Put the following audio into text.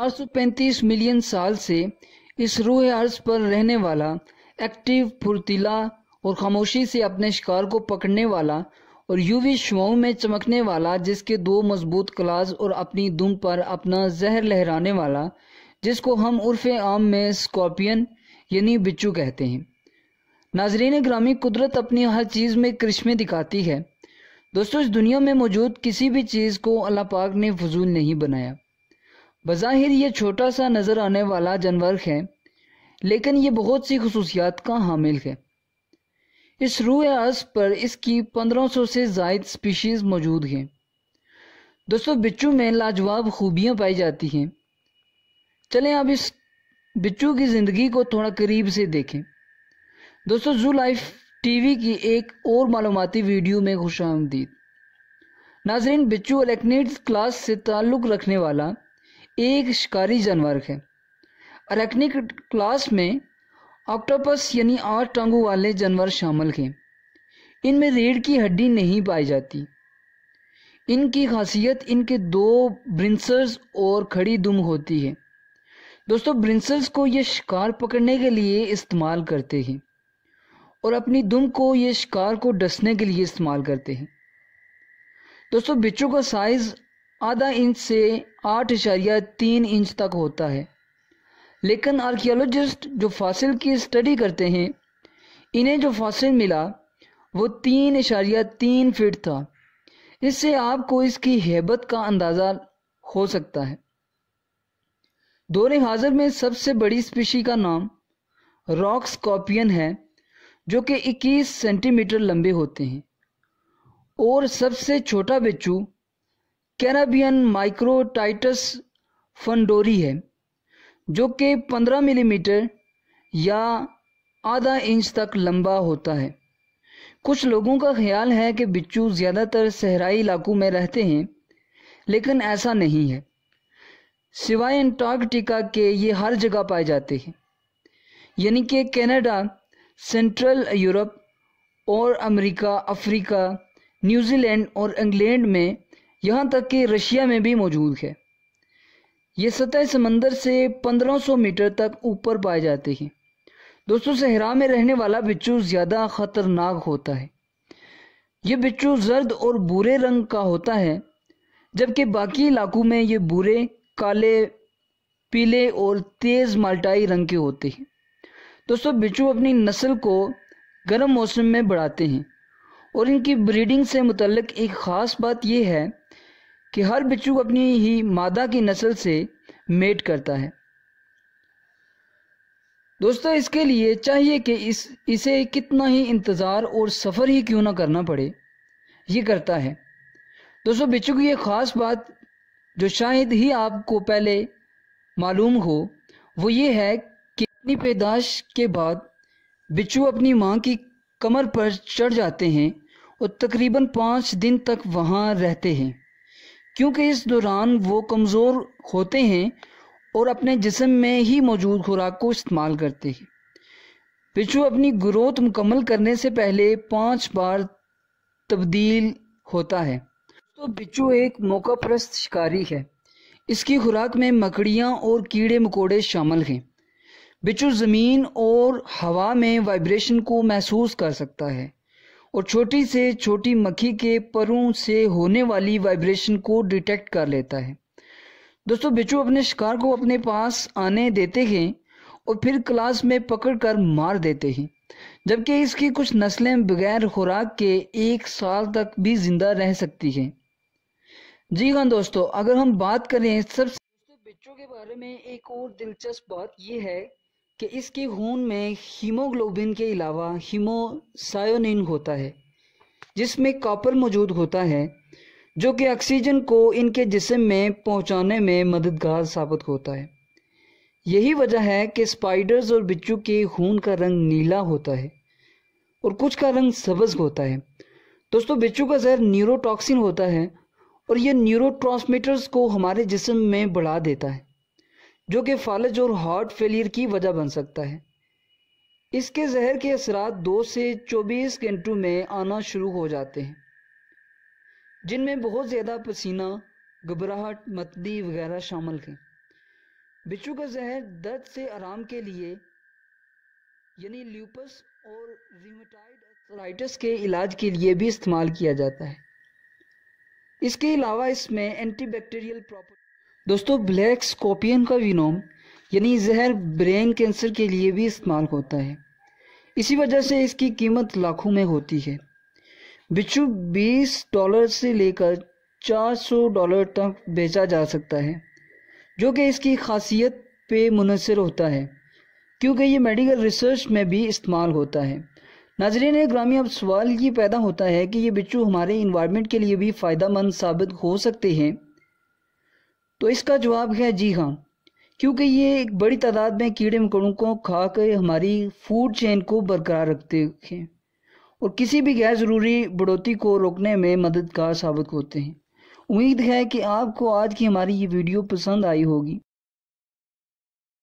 435 million साल से इस रूह अर्ज पर रहने वाला एक्टिव फुर्तीला और खामोशी से अपने शिकार को पकड़ने वाला और यूवी शुआओं में चमकने वाला जिसके दो मजबूत क्लास और अपनी दुम पर अपना जहर लहराने वाला जिसको हम उर्फ आम में स्कॉर्पियन यानी बिच्चू कहते हैं नाजरीन ग्रामी कुदरत अपनी हर चीज़ में करिश्मे दिखाती है दोस्तों इस दुनिया में मौजूद किसी भी चीज़ को अल्लाह पाक ने फजूल नहीं बनाया बज़ाहिर ये छोटा सा नज़र आने वाला जानवर है लेकिन ये बहुत सी खसूसियात का हामिल है इस रूह अर्ज पर इसकी 1500 से जायद स्पीशीज़ मौजूद हैं दोस्तों बिच्चू में लाजवाब खूबियाँ पाई जाती हैं चलें आप इस बिच्चू की ज़िंदगी को थोड़ा करीब से देखें दोस्तों जू लाइफ टीवी की एक और मालूमती वीडियो में खुश आमदीद नाजरीन बिच्चू अलेक्नेट क्लास से ताल्लुक़ रखने वाला एक शिकारी जानवर है अरेक्निक क्लास में ऑक्टोपस यानी आठ टांगों वाले जानवर शामिल हैं इनमें रीढ़ की हड्डी नहीं पाई जाती इनकी खासियत इनके दो ब्रिंसर्स और खड़ी दुम होती है दोस्तों ब्रिंसल्स को ये शिकार पकड़ने के लिए इस्तेमाल करते हैं और अपनी दुम को ये शिकार को डसने के लिए इस्तेमाल करते हैं दोस्तों बिच्छू का साइज आधा इंच से आठ इशारिया तीन इंच तक होता है लेकिन आर्कियोलॉजिस्ट जो फासिल की स्टडी करते हैं इन्हें जो फासिल मिला वो तीन इशारिया तीन फीट था इससे आपको इसकी हेबत का अंदाज़ा हो सकता है दौरे हाजिर में सबसे बड़ी स्पीशी का नाम रॉक स्कॉपियन है जो कि 21 सेंटीमीटर लंबे होते हैं और सबसे छोटा बिच्चू कैनाबियन माइक्रोटाइटस फंडोरी है जो कि 15 मिलीमीटर या आधा इंच तक लंबा होता है कुछ लोगों का ख्याल है कि बिच्छू ज़्यादातर सहराई इलाकों में रहते हैं लेकिन ऐसा नहीं है सिवाय अंटार्कटिका के ये हर जगह पाए जाते हैं यानी कि कनाडा सेंट्रल यूरोप और अमेरिका अफ्रीका न्यूजीलैंड और इंग्लैंड में यहाँ तक कि रशिया में भी मौजूद है ये सतह समंदर से 1500 मीटर तक ऊपर पाए जाते हैं दोस्तों सहरा में रहने वाला बिच्छू ज़्यादा ख़तरनाक होता है ये बिच्छू जर्द और बुरे रंग का होता है जबकि बाकी इलाकों में ये बुरे काले पीले और तेज़ माल्टाई रंग के होते हैं दोस्तों बिच्छू अपनी नस्ल को गर्म मौसम में बढ़ाते हैं और इनकी ब्रीडिंग से मुतलक एक ख़ास बात यह है कि हर बिच्छू अपनी ही मादा की नस्ल से मेट करता है दोस्तों इसके लिए चाहिए कि इस इसे कितना ही इंतज़ार और सफ़र ही क्यों ना करना पड़े ये करता है दोस्तों बिच्छू की ये ख़ास बात जो शायद ही आपको पहले मालूम हो वो ये है कि अपनी पैदाश के बाद बिच्छू अपनी माँ की कमर पर चढ़ जाते हैं और तकरीबन पाँच दिन तक वहाँ रहते हैं क्योंकि इस दौरान वो कमज़ोर होते हैं और अपने जिसम में ही मौजूद खुराक को इस्तेमाल करते हैं बिच्छू अपनी ग्रोथ मुकम्मल करने से पहले पाँच बार तब्दील होता है तो बिच्छू एक मौका प्रस्त शिकारी है इसकी खुराक में मकड़ियाँ और कीड़े मकोड़े शामिल हैं बिच्छू ज़मीन और हवा में वाइब्रेशन को महसूस कर सकता है और छोटी से छोटी मक्खी के परों से होने वाली वाइब्रेशन को डिटेक्ट कर लेता है दोस्तों बिच्छू अपने शिकार को अपने पास आने देते हैं और फिर क्लास में पकड़कर मार देते हैं जबकि इसकी कुछ नस्लें बगैर खुराक के एक साल तक भी जिंदा रह सकती हैं जी हाँ दोस्तों अगर हम बात करें सबसे बिच्छू के बारे में एक और दिलचस्प बात यह है कि इसके खून में हीमोग्लोबिन के अलावा हीमोसायोनिन होता है जिसमें कॉपर मौजूद होता है जो कि ऑक्सीजन को इनके जिसम में पहुंचाने में मददगार साबित होता है यही वजह है कि स्पाइडर्स और बिच्छू के खून का रंग नीला होता है और कुछ का रंग सब्ज होता है दोस्तों बिच्छू का जहर न्यूरोटॉक्सिन होता है और यह न्यूरोट्रांसमीटर्स को हमारे जिसम में बढ़ा देता है जो कि फालज और हार्ट फेलियर की वजह बन सकता है इसके जहर के असरा दो से चौबीस घंटों में आना शुरू हो जाते हैं जिनमें बहुत ज़्यादा पसीना घबराहट मतदी वगैरह शामिल हैं बिच्छू का जहर दर्द से आराम के लिए यानी ल्यूपस और रिमेटाइड के इलाज के लिए भी इस्तेमाल किया जाता है इसके अलावा इसमें एंटीबैक्टीरियल प्रॉपर्टी दोस्तों ब्लैक स्कोपियन का विनोम यानी जहर ब्रेन कैंसर के लिए भी इस्तेमाल होता है इसी वजह से इसकी कीमत लाखों में होती है बिच्छू 20 डॉलर से लेकर 400 डॉलर तक बेचा जा सकता है जो कि इसकी खासियत पे मुनसर होता है क्योंकि ये मेडिकल रिसर्च में भी इस्तेमाल होता है नाजरीन ग्रामी अब सवाल ये पैदा होता है कि ये बिच्छू हमारे इन्वायरमेंट के लिए भी फ़ायदा साबित हो सकते हैं तो इसका जवाब है जी हाँ क्योंकि ये एक बड़ी तादाद में कीड़े मकोड़ों को खा कर हमारी फूड चेन को बरकरार रखते हैं और किसी भी गैर ज़रूरी बढ़ोतरी को रोकने में मददगार साबित होते हैं उम्मीद है कि आपको आज की हमारी ये वीडियो पसंद आई होगी